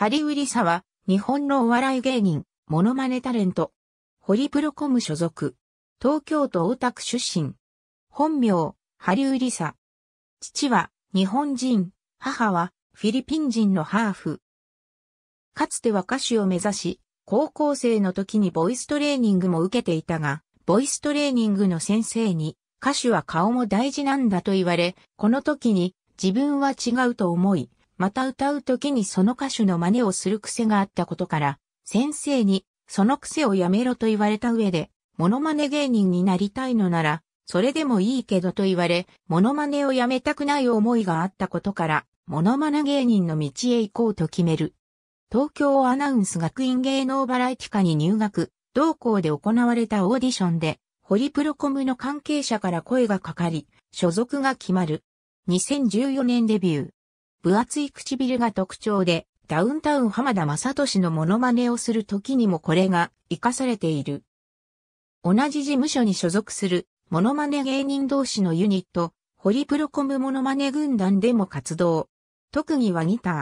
ハリウリサは、日本のお笑い芸人、モノマネタレント。ホリプロコム所属。東京都大田区出身。本名、ハリウリサ。父は、日本人、母は、フィリピン人のハーフ。かつては歌手を目指し、高校生の時にボイストレーニングも受けていたが、ボイストレーニングの先生に、歌手は顔も大事なんだと言われ、この時に自分は違うと思い、また歌う時にその歌手の真似をする癖があったことから、先生にその癖をやめろと言われた上で、モノマネ芸人になりたいのなら、それでもいいけどと言われ、モノマネをやめたくない思いがあったことから、モノマネ芸人の道へ行こうと決める。東京アナウンス学院芸能バラエティカに入学、同校で行われたオーディションで、ホリプロコムの関係者から声がかかり、所属が決まる。2014年デビュー。分厚い唇が特徴で、ダウンタウン浜田雅俊のモノマネをする時にもこれが活かされている。同じ事務所に所属するモノマネ芸人同士のユニット、ホリプロコムモノマネ軍団でも活動。特技はギター。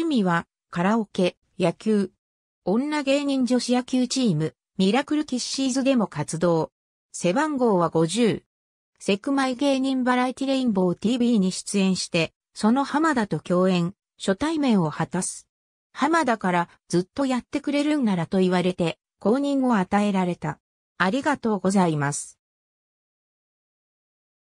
趣味はカラオケ、野球。女芸人女子野球チーム、ミラクルキッシーズでも活動。背番号は50。セクマイ芸人バラエティレインボー TV に出演して、その浜田と共演、初対面を果たす。浜田からずっとやってくれるんならと言われて、公認を与えられた。ありがとうございます。